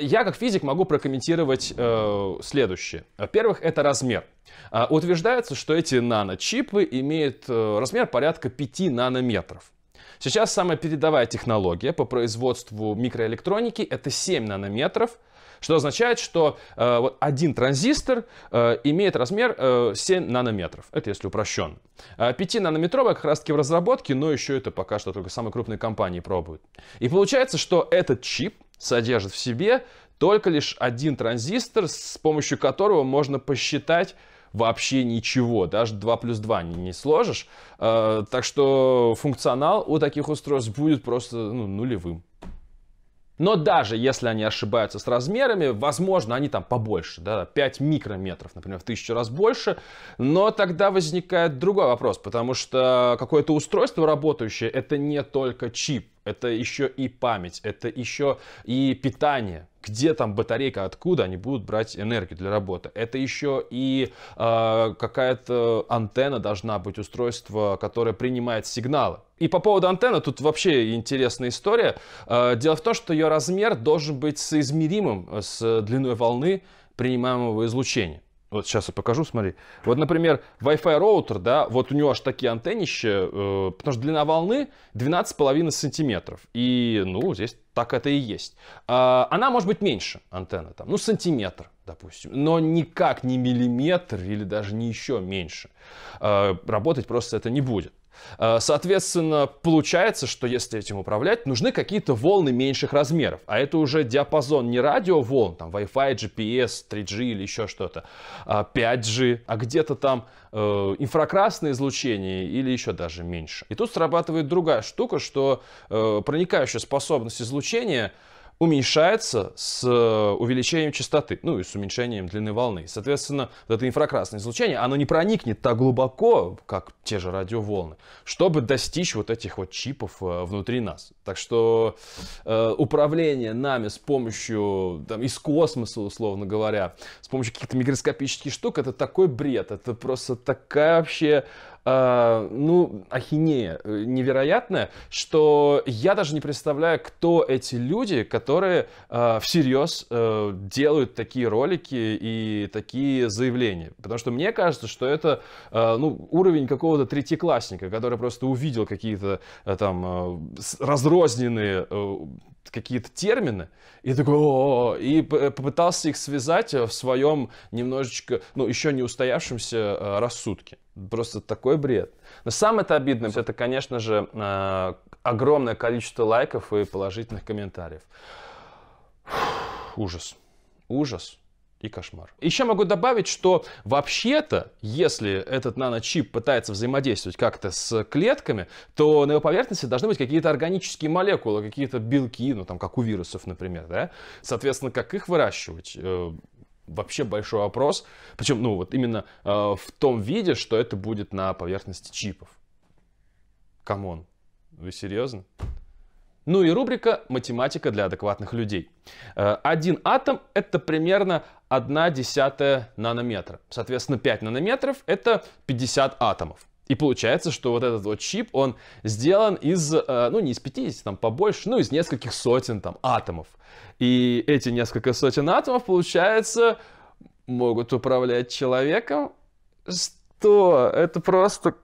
Я как физик могу прокомментировать э, следующее. Во-первых, это размер. Э, утверждается, что эти наночипы имеют э, размер порядка 5 нанометров. Сейчас самая передовая технология по производству микроэлектроники это 7 нанометров, что означает, что э, вот один транзистор э, имеет размер э, 7 нанометров. Это если упрощенно. 5-нанометровая а как раз таки в разработке, но еще это пока что только самые крупные компании пробуют. И получается, что этот чип содержит в себе только лишь один транзистор, с помощью которого можно посчитать вообще ничего, даже 2 плюс 2 не, не сложишь. Э, так что функционал у таких устройств будет просто ну, нулевым. Но даже если они ошибаются с размерами, возможно, они там побольше, да, 5 микрометров, например, в тысячу раз больше, но тогда возникает другой вопрос, потому что какое-то устройство работающее, это не только чип, это еще и память, это еще и питание. Где там батарейка, откуда они будут брать энергию для работы? Это еще и э, какая-то антенна должна быть, устройство, которое принимает сигналы. И по поводу антенны, тут вообще интересная история. Э, дело в том, что ее размер должен быть соизмеримым с длиной волны принимаемого излучения. Вот сейчас я покажу, смотри. Вот, например, Wi-Fi роутер, да, вот у него аж такие антеннища, э, потому что длина волны 12,5 сантиметров. И, ну, здесь так это и есть. Э, она может быть меньше, антенна там, ну, сантиметр, допустим. Но никак не миллиметр или даже не еще меньше. Э, работать просто это не будет. Э, соответственно, получается, что если этим управлять, нужны какие-то волны меньших размеров. А это уже диапазон не радиоволн, там Wi-Fi, GPS, 3G или еще что-то, 5G, а, а где-то там э, инфракрасное излучение или еще даже меньше. И тут срабатывает другая штука, что э, проникающая способность излучения – уменьшается с э, увеличением частоты, ну и с уменьшением длины волны. Соответственно, вот это инфракрасное излучение, оно не проникнет так глубоко, как те же радиоволны, чтобы достичь вот этих вот чипов э, внутри нас. Так что э, управление нами с помощью, там, из космоса, условно говоря, с помощью каких-то микроскопических штук, это такой бред, это просто такая вообще а, ну, ахинея э, невероятная, что я даже не представляю, кто эти люди, которые э, всерьез э, делают такие ролики и такие заявления. Потому что мне кажется, что это э, ну, уровень какого-то третьеклассника, который просто увидел какие-то э, там э, разрозненные э, какие-то термины, и такой, и э, попытался их связать э, в своем немножечко, ну, еще не устоявшемся э, рассудке. Просто такой бред. Но самое то обидное, это, конечно же, огромное количество лайков и положительных комментариев. Ужас. Ужас и кошмар. Еще могу добавить, что вообще-то, если этот наночип пытается взаимодействовать как-то с клетками, то на его поверхности должны быть какие-то органические молекулы, какие-то белки, ну там как у вирусов, например, да? Соответственно, как их выращивать? Э, вообще большой вопрос. Причем, ну, вот именно э, в том виде, что это будет на поверхности чипов. Камон, вы серьезно? Ну и рубрика «Математика для адекватных людей». Э, один атом — это примерно 1 десятая нанометра. Соответственно, 5 нанометров — это 50 атомов. И получается, что вот этот вот чип, он сделан из, э, ну не из 50, там побольше, ну из нескольких сотен там атомов. И эти несколько сотен атомов, получается, могут управлять человеком. Что? Это просто...